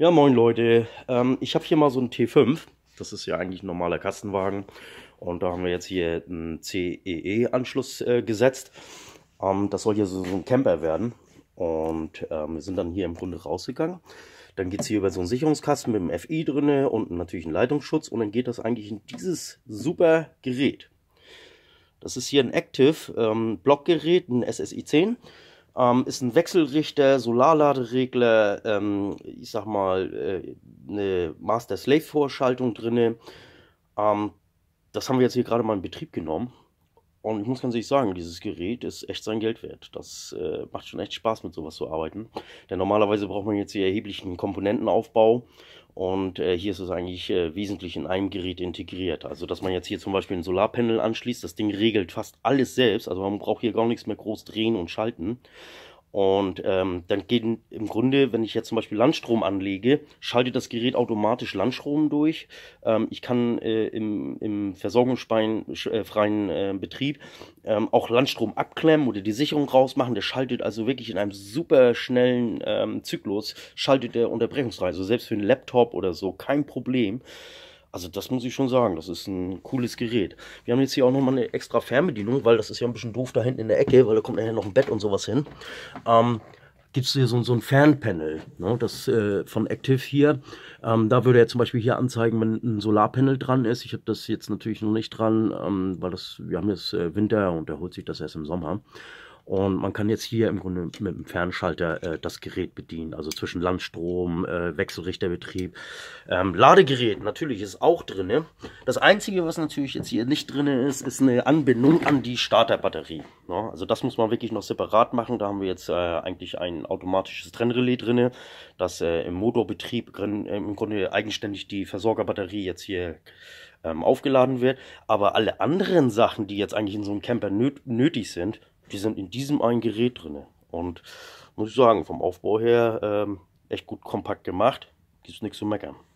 Ja, moin Leute. Ähm, ich habe hier mal so ein T5. Das ist ja eigentlich ein normaler Kastenwagen. Und da haben wir jetzt hier einen CEE-Anschluss äh, gesetzt. Ähm, das soll hier so, so, ein Camper werden. Und ähm, wir sind dann hier im Grunde rausgegangen. Dann geht es hier über so einen Sicherungskasten mit einem FI drin und natürlich einen Leitungsschutz. Und dann geht das eigentlich in dieses super Gerät. Das ist hier ein Active ähm, Blockgerät, ein SSI 10. Ähm, ist ein Wechselrichter, Solarladeregler, ähm, ich sag mal, äh, eine Master-Slave-Vorschaltung drinne. Ähm, das haben wir jetzt hier gerade mal in Betrieb genommen. Und ich muss ganz ehrlich sagen, dieses Gerät ist echt sein Geld wert. Das äh, macht schon echt Spaß, mit sowas zu arbeiten. Denn normalerweise braucht man jetzt hier erheblichen Komponentenaufbau. Und äh, hier ist es eigentlich äh, wesentlich in einem Gerät integriert. Also, dass man jetzt hier zum Beispiel ein Solarpanel anschließt, das Ding regelt fast alles selbst. Also, man braucht hier gar nichts mehr groß drehen und schalten. Und ähm, dann geht im Grunde, wenn ich jetzt zum Beispiel Landstrom anlege, schaltet das Gerät automatisch Landstrom durch. Ähm, ich kann äh, im, im versorgungsfreien äh, äh, Betrieb ähm, auch Landstrom abklemmen oder die Sicherung rausmachen. Der schaltet also wirklich in einem super schnellen ähm, Zyklus, schaltet der unterbrechungsfrei. Also selbst für einen Laptop oder so kein Problem. Also das muss ich schon sagen, das ist ein cooles Gerät. Wir haben jetzt hier auch nochmal eine extra Fernbedienung, weil das ist ja ein bisschen doof da hinten in der Ecke, weil da kommt nachher noch ein Bett und sowas hin. Ähm, gibt es hier so, so ein Fernpanel, ne, das äh, von Active hier. Ähm, da würde er zum Beispiel hier anzeigen, wenn ein Solarpanel dran ist. Ich habe das jetzt natürlich noch nicht dran, ähm, weil das, wir haben jetzt äh, Winter und er holt sich das erst im Sommer. Und man kann jetzt hier im Grunde mit dem Fernschalter äh, das Gerät bedienen, also zwischen Landstrom, äh, Wechselrichterbetrieb. Ähm, Ladegerät natürlich ist auch drin. Das Einzige, was natürlich jetzt hier nicht drin ist, ist eine Anbindung an die Starterbatterie. Ja, also das muss man wirklich noch separat machen. Da haben wir jetzt äh, eigentlich ein automatisches Trennrelais drin, das äh, im Motorbetrieb drin, äh, im Grunde eigenständig die Versorgerbatterie jetzt hier ähm, aufgeladen wird. Aber alle anderen Sachen, die jetzt eigentlich in so einem Camper nötig sind, die sind in diesem einen Gerät drin. Und muss ich sagen, vom Aufbau her ähm, echt gut kompakt gemacht. Gibt es nichts zu meckern.